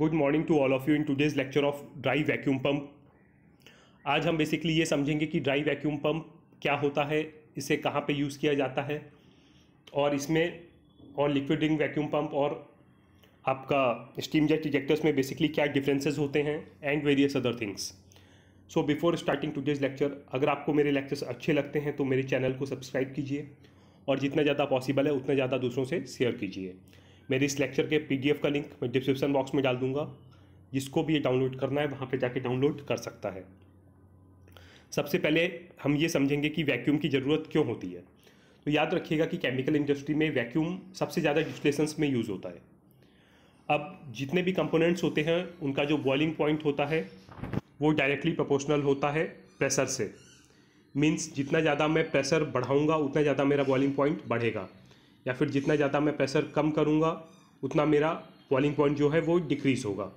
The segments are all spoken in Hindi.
good morning to all of you in today's lecture of dry vacuum pump आज हम बेसिकली ये समझेंगे कि ड्राई वैक्यूम पम्प क्या होता है इसे कहाँ पे यूज़ किया जाता है और इसमें और लिक्विड रिंग वैक्यूम पम्प और आपका स्टीम जेट इजेक्टर्स में बेसिकली क्या डिफरेंसेस होते हैं and various other things so before starting today's lecture अगर आपको मेरे लेक्चर्स अच्छे लगते हैं तो मेरे चैनल को सब्सक्राइब कीजिए और जितना ज़्यादा पॉसिबल है उतना ज़्यादा दूसरों से शेयर कीजिए मेरे इस लेक्चर के पी का लिंक मैं डिस्क्रिप्शन बॉक्स में डाल दूंगा जिसको भी ये डाउनलोड करना है वहाँ पर जाके डाउनलोड कर सकता है सबसे पहले हम ये समझेंगे कि वैक्यूम की ज़रूरत क्यों होती है तो याद रखिएगा कि केमिकल इंडस्ट्री में वैक्यूम सबसे ज़्यादा डिस्प्लेसेंस में यूज़ होता है अब जितने भी कंपोनेंट्स होते हैं उनका जो बॉइलिंग पॉइंट होता है वो डायरेक्टली प्रोपोर्शनल होता है प्रेशर से मीन्स जितना ज़्यादा मैं प्रेशर बढ़ाऊँगा उतना ज़्यादा मेरा बॉइलिंग पॉइंट बढ़ेगा या फिर जितना ज़्यादा मैं प्रेशर कम करूँगा उतना मेरा बॉलिंग पॉइंट जो है वो डिक्रीज़ होगा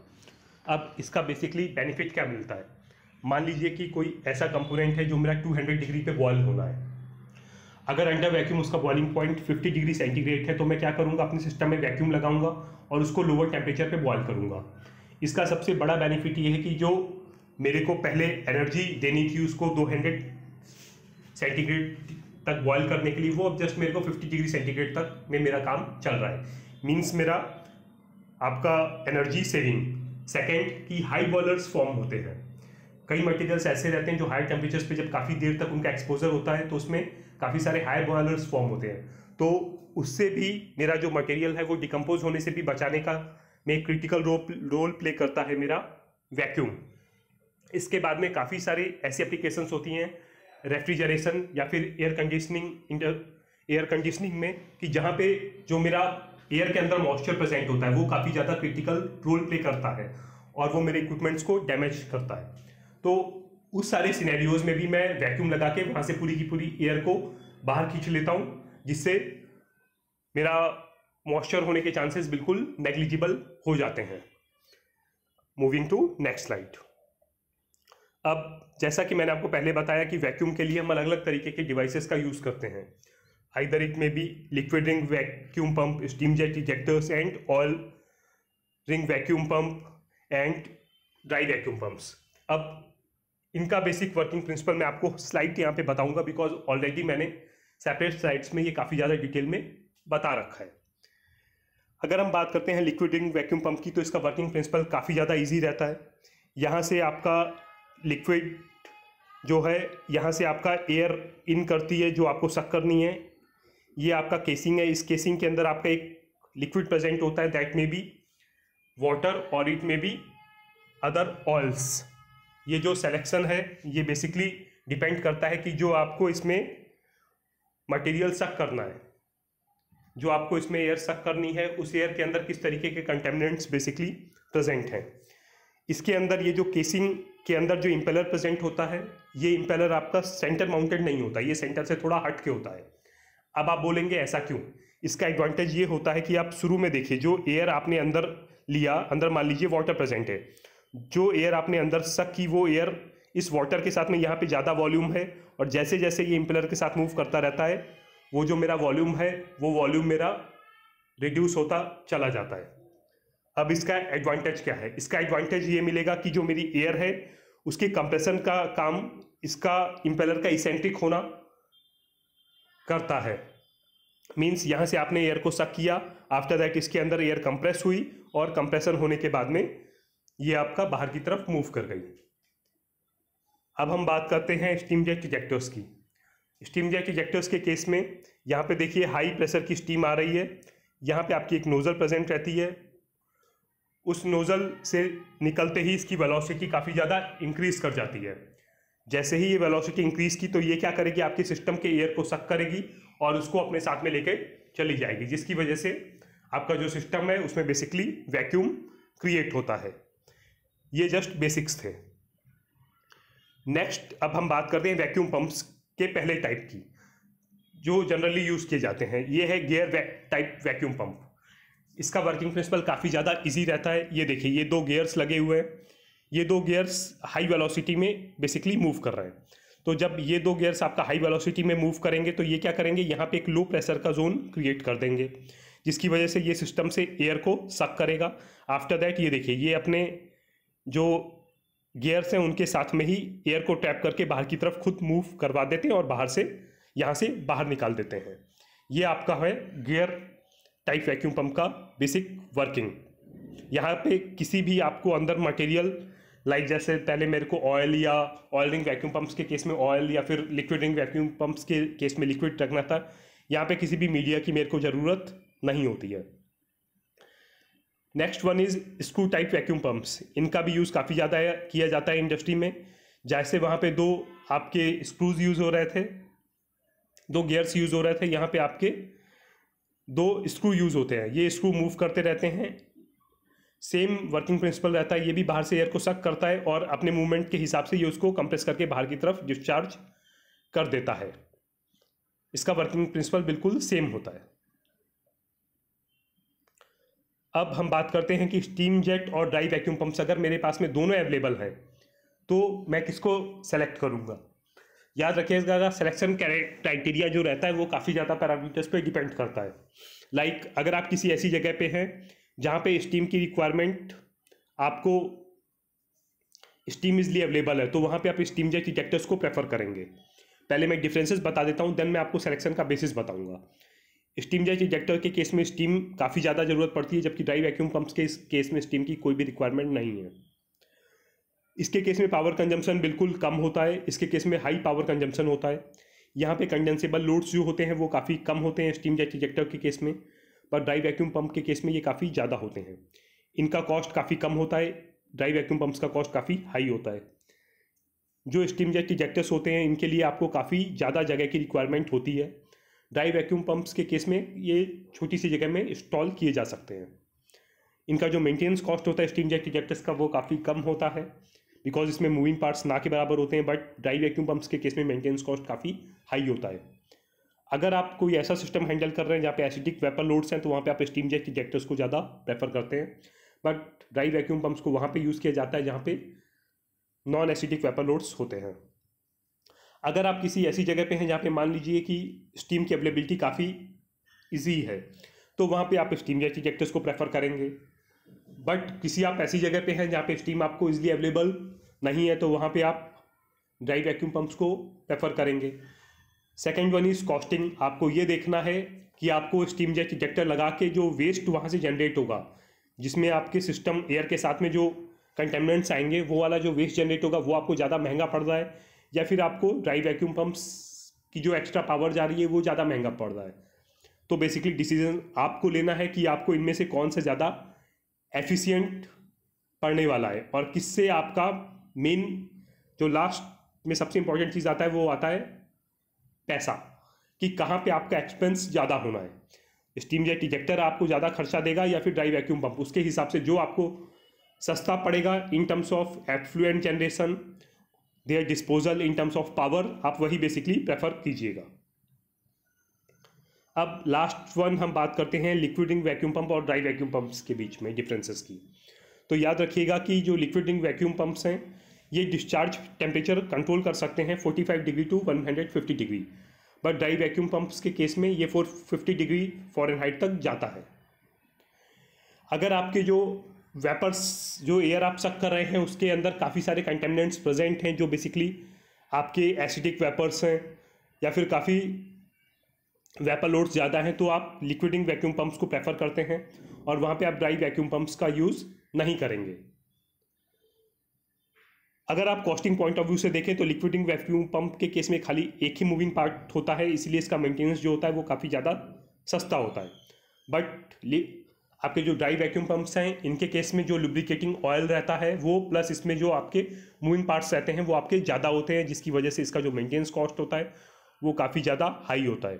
अब इसका बेसिकली बेनिफिट क्या मिलता है मान लीजिए कि कोई ऐसा कंपोनेंट है जो मेरा 200 डिग्री पे बॉल होना है अगर अंडर वैक्यूम उसका बॉइलिंग पॉइंट 50 डिग्री सेंटीग्रेड है तो मैं क्या करूँगा अपने सिस्टम में वैक्यूम लगाऊंगा और उसको लोअर टेम्परेचर पे बॉयल करूँगा इसका सबसे बड़ा बेनिफिट ये है कि जो मेरे को पहले एनर्जी देनी थी उसको दो सेंटीग्रेड तक बॉयल करने के लिए वो अब जस्ट मेरे को 50 डिग्री सेंटीग्रेड तक में मेरा काम चल रहा है मीन्स मेरा आपका एनर्जी सेविंग सेकेंड कि हाई बॉयलर्स फॉर्म होते हैं कई मटेरियल्स ऐसे रहते हैं जो हाई टेम्परेचर पे जब काफ़ी देर तक उनका एक्सपोजर होता है तो उसमें काफ़ी सारे हाई बॉयलर्स फॉर्म होते हैं तो उससे भी मेरा जो मटेरियल है वो डिकम्पोज होने से भी बचाने का में क्रिटिकल रोल प्ले करता है मेरा वैक्यूम इसके बाद में काफ़ी सारे ऐसी एप्लीकेशंस होती हैं रेफ्रिजरेशन या फिर air conditioning inter air conditioning में कि जहाँ पे जो मेरा एयर के अंदर मॉइस्चर प्रेजेंट होता है वो काफ़ी ज़्यादा क्रिटिकल रोल प्ले करता है और वो मेरे इक्विपमेंट्स को डैमेज करता है तो उस सारे सिनेरियोज में भी मैं वैक्यूम लगा के वहाँ से पूरी की पूरी एयर को बाहर खींच लेता हूँ जिससे मेरा मॉइस्चर होने के चांसेस बिल्कुल नेग्लिजिबल हो जाते हैं मूविंग टू नेक्स्ट स्लाइड अब जैसा कि मैंने आपको पहले बताया कि वैक्यूम के लिए हम अलग अलग तरीके के डिवाइसेस का यूज़ करते हैं आइदर इट में भी liquid ring vacuum pump steam jet ejectors and oil ring vacuum pump and dry vacuum pumps अब इनका बेसिक वर्किंग प्रिंसिपल मैं आपको स्लाइड यहाँ पे बताऊंगा बिकॉज ऑलरेडी मैंने सेपरेट स्लाइड्स में ये काफ़ी ज़्यादा डिटेल में बता रखा है अगर हम बात करते हैं लिक्विड रिंग वैक्यूम पंप की तो इसका वर्किंग प्रिंसिपल काफ़ी ज़्यादा ईजी रहता है यहाँ से आपका लिक्विड जो है यहाँ से आपका एयर इन करती है जो आपको सक करनी है ये आपका केसिंग है इस केसिंग के अंदर आपका एक लिक्विड प्रेजेंट होता है दैट में बी वाटर और it may be other oils ये जो सेलेक्शन है ये बेसिकली डिपेंड करता है कि जो आपको इसमें मटेरियल सक करना है जो आपको इसमें एयर सक करनी है उस एयर के अंदर किस तरीके के कंटेमिनेंट्स बेसिकली प्रेजेंट हैं इसके अंदर ये जो केसिंग के अंदर जो इम्पेलर प्रेजेंट होता है ये इम्पेलर आपका सेंटर माउंटेड नहीं होता ये सेंटर से थोड़ा हट के होता है अब आप बोलेंगे ऐसा क्यों इसका एडवांटेज ये होता है कि आप शुरू में देखिए जो एयर आपने अंदर लिया अंदर मान लीजिए वाटर प्रेजेंट है जो एयर आपने अंदर सक की वो एयर इस वाटर के साथ में यहाँ पे ज़्यादा वॉल्यूम है और जैसे जैसे ये इम्पेलर के साथ मूव करता रहता है वो जो मेरा वॉल्यूम है वो वॉल्यूम मेरा रिड्यूस होता चला जाता है अब इसका एडवांटेज क्या है इसका एडवांटेज ये मिलेगा कि जो मेरी एयर है उसके कंप्रेशन का काम इसका इम्पेलर का इसेंट्रिक होना करता है मीन्स यहाँ से आपने एयर को सक किया आफ्टर दैट इसके अंदर एयर कंप्रेस हुई और कंप्रेशन होने के बाद में ये आपका बाहर की तरफ मूव कर गई अब हम बात करते हैं स्टीम जेट इजेक्टर्स की स्टीम जेट इजेक्टर्स के केस में यहाँ पे देखिए हाई प्रेशर की स्टीम आ रही है यहाँ पे आपकी एक नोज़ल प्रेजेंट रहती है उस नोज़ल से निकलते ही इसकी वेलोसिटी काफ़ी ज़्यादा इंक्रीज़ कर जाती है जैसे ही ये वेलोसिटी इंक्रीज़ की तो ये क्या करेगी आपके सिस्टम के एयर को सक करेगी और उसको अपने साथ में लेके चली जाएगी जिसकी वजह से आपका जो सिस्टम है उसमें बेसिकली वैक्यूम क्रिएट होता है ये जस्ट बेसिक्स थे नेक्स्ट अब हम बात करते हैं वैक्यूम पम्प्स के पहले टाइप की जो जनरली यूज़ किए जाते हैं ये है गेयर वै, टाइप वैक्यूम पम्प इसका वर्किंग प्रिंसिपल काफ़ी ज़्यादा इजी रहता है ये देखिए ये दो गेयर्स लगे हुए हैं ये दो गेयर्स हाई वेलोसिटी में बेसिकली मूव कर रहे हैं तो जब ये दो गेयर्स आपका हाई वेलोसिटी में मूव करेंगे तो ये क्या करेंगे यहाँ पे एक लो प्रेशर का जोन क्रिएट कर देंगे जिसकी वजह से ये सिस्टम से एयर को सक करेगा आफ्टर दैट ये देखिए ये अपने जो गियर्स हैं उनके साथ में ही एयर को टैप करके बाहर की तरफ खुद मूव करवा देते हैं और बाहर से यहाँ से बाहर निकाल देते हैं ये आपका है गियर टाइप वैक्यूम पंप का बेसिक वर्किंग यहाँ पे किसी भी आपको अंदर मटेरियल लाइक जैसे पहले मेरे को ऑयल या ऑयल रिंग वैक्यूम पंप्स के केस में ऑयल या फिर लिक्विड रिंग वैक्यूम पंप्स के केस में लिक्विड रखना था यहाँ पे किसी भी मीडिया की मेरे को ज़रूरत नहीं होती है next one is screw type vacuum pumps इनका भी यूज़ काफ़ी ज़्यादा किया जाता है इंडस्ट्री में जैसे वहाँ पर दो आपके स्क्रूज यूज़ हो रहे थे दो गियर्स यूज़ हो रहे थे यहाँ पे आपके दो स्क्रू यूज़ होते हैं ये स्क्रू मूव करते रहते हैं सेम वर्किंग प्रिंसिपल रहता है ये भी बाहर से एयर को सक करता है और अपने मूवमेंट के हिसाब से ये उसको कंप्रेस करके बाहर की तरफ डिस्चार्ज कर देता है इसका वर्किंग प्रिंसिपल बिल्कुल सेम होता है अब हम बात करते हैं कि स्टीम जेट और ड्राई वैक्यूम पंप्स अगर मेरे पास में दोनों अवेलेबल हैं तो मैं किसको सेलेक्ट करूंगा याद रखिएगा अगर सिलेक्शन क्राइटेरिया जो रहता है वो काफ़ी ज़्यादा पैरामीटर्स पे डिपेंड करता है लाइक like, अगर आप किसी ऐसी जगह पे हैं जहाँ पे स्टीम की रिक्वायरमेंट आपको स्टीम इजली अवेलेबल है तो वहाँ पे आप स्टीम जैसे डिटेक्टर्स को प्रेफर करेंगे पहले मैं डिफ्रेंसेज बता देता हूँ देन मैं आपको सिलेक्शन का बेसिस बताऊँगा स्टीम जैसे डिटेक्टर के केस में स्टीम काफ़ी ज़्यादा ज़रूरत पड़ती है जबकि ड्राई वैक्यूम पम्प्स के केस में स्टीम की कोई भी रिक्वायरमेंट नहीं है इसके केस में पावर कंजम्पशन बिल्कुल कम होता है इसके केस में हाई पावर कंजम्पशन होता है यहाँ पे कंडेंसेबल लोड्स जो होते हैं वो काफ़ी कम होते हैं स्टीम जेट इजेक्टर के केस में पर ड्राई वैक्यूम पंप के केस में ये काफ़ी ज़्यादा होते हैं इनका कॉस्ट काफ़ी कम होता है ड्राई वैक्यूम पंप्स का कॉस्ट काफ़ी हाई होता है जो स्टीम जेट इजेक्टर्स होते हैं इनके लिए आपको काफ़ी ज़्यादा जगह की रिक्वायरमेंट होती है ड्राई वैक्यूम पम्प्स के केस में ये छोटी सी जगह में इंस्टॉल किए जा सकते हैं इनका जो मेंटेनेंस कॉस्ट होता है स्टीम जेट इजेक्टर्स का वो काफ़ी कम होता है बिकॉज इसमें मूविंग पार्ट्स ना के बराबर होते हैं बट ड्राई वैक्यूम पंप्स के केस में मेंटेनेंस कॉस्ट काफ़ी हाई होता है अगर आप कोई ऐसा सिस्टम हैंडल कर रहे हैं जहाँ पे एसिडिक वेपर लोड्स हैं तो वहाँ पे आप स्टीम जेट इजेक्टर्स को ज़्यादा प्रेफर करते हैं बट ड्राई वैक्यूम पंप्स को वहाँ पे यूज़ किया जाता है जहाँ पे नॉन एसिडिक वेपर लोड्स होते हैं अगर आप किसी ऐसी जगह पे हैं जहाँ पे मान लीजिए कि स्टीम की अवेलेबिलिटी काफ़ी ईजी है तो वहाँ पर आप स्टीम जेट इजेक्टर्स को प्रेफर करेंगे बट किसी आप ऐसी जगह पर हैं जहाँ पर स्टीम आपको ईजिली अवेलेबल नहीं है तो वहाँ पे आप ड्राई वैक्यूम पंप्स को प्रेफर करेंगे सेकेंड वन इज़ कॉस्टिंग आपको ये देखना है कि आपको स्टीम जेट इंजेक्टर लगा के जो वेस्ट वहाँ से जनरेट होगा जिसमें आपके सिस्टम एयर के साथ में जो कंटेमिनेंट्स आएंगे वो वाला जो वेस्ट जनरेट होगा वो आपको ज़्यादा महंगा पड़ रहा है या फिर आपको ड्राई वैक्यूम पम्प्स की जो एक्स्ट्रा पावर जा रही है वो ज़्यादा महंगा पड़ रहा है तो बेसिकली डिसीजन आपको लेना है कि आपको इनमें से कौन सा ज़्यादा एफिशियंट पड़ने वाला है और किससे आपका मेन जो लास्ट में सबसे इंपॉर्टेंट चीज़ आता है वो आता है पैसा कि कहाँ पे आपका एक्सपेंस ज़्यादा होना है स्टीम जेट इजेक्टर आपको ज़्यादा खर्चा देगा या फिर ड्राई वैक्यूम पंप उसके हिसाब से जो आपको सस्ता पड़ेगा in terms of effluent generation their disposal in terms of power आप वही बेसिकली प्रेफर कीजिएगा अब लास्ट वन हम बात करते हैं लिक्विडिंग वैक्यूम पंप और ड्राई वैक्यूम पंप्स के बीच में डिफरेंसेस की तो याद रखिएगा कि जो लिक्विडिंग वैक्यूम पंप्स हैं ये डिस्चार्ज टेम्परेचर कंट्रोल कर सकते हैं 45 degree to 150 degree but dry vacuum pumps के केस में ये 450 डिग्री हाइट तक जाता है अगर आपके जो वेपर्स जो एयर आप सक कर रहे हैं उसके अंदर काफ़ी सारे कंटेमिनेंट्स प्रेजेंट हैं जो बेसिकली आपके एसिडिक वेपर्स हैं या फिर काफ़ी वेपर लोड्स ज़्यादा हैं तो आप लिक्विडिंग वैक्यूम पम्प्स को प्रेफर करते हैं और वहाँ पे आप ड्राई वैक्यूम पम्प्स का यूज़ नहीं करेंगे अगर आप कॉस्टिंग पॉइंट ऑफ व्यू से देखें तो लिक्विडिंग वैक्यूम पंप के केस में खाली एक ही मूविंग पार्ट होता है इसलिए इसका मेंटेनेंस जो होता है वो काफ़ी ज़्यादा सस्ता होता है बट आपके जो ड्राई वैक्यूम पंप्स हैं इनके केस में जो लुब्रिकेटिंग ऑयल रहता है वो प्लस इसमें जो आपके मूविंग पार्ट्स रहते हैं वो आपके ज़्यादा होते हैं जिसकी वजह से इसका जो मेंटेनेंस कॉस्ट होता है वो काफ़ी ज़्यादा हाई होता है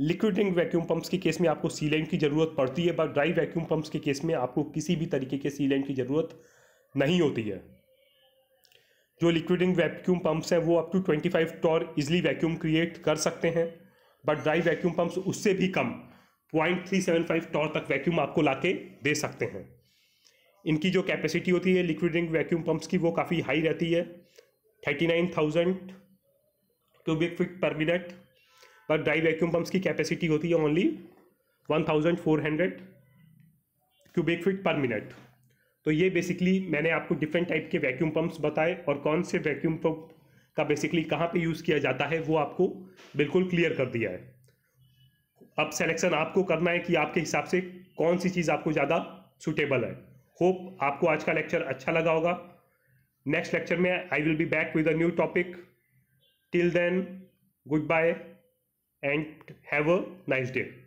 लिक्विडिंग वैक्यूम पंप्स के केस में आपको सीलेंट की ज़रूरत पड़ती है बट ड्राई वैक्यूम पंप्स के केस में आपको किसी भी तरीके के सीलेंट की ज़रूरत नहीं होती है जो लिक्विडिंग वैक्यूम पम्प्स हैं वो up to 25 torr easily vacuum create कर सकते हैं बट ड्राई वैक्यूम पम्प्स उससे भी कम 0.375 टॉर तक वैक्यूम आपको लाके दे सकते हैं इनकी जो कैपेसिटी होती है लिक्विडिंग वैक्यूम पम्प्स की वो काफ़ी हाई रहती है thirty nine thousand cubic feet per minute but dry vacuum pumps की कैपेसिटी होती है only one thousand four hundred cubic feet per minute तो ये बेसिकली मैंने आपको डिफरेंट टाइप के वैक्यूम पम्प्स बताए और कौन से वैक्यूम पम्प का बेसिकली कहाँ पे यूज़ किया जाता है वो आपको बिल्कुल क्लियर कर दिया है अब सेलेक्शन आपको करना है कि आपके हिसाब से कौन सी चीज़ आपको ज़्यादा सुटेबल है होप आपको आज का लेक्चर अच्छा लगा होगा नेक्स्ट लेक्चर में I will be back with a new topic till then good bye and have a nice day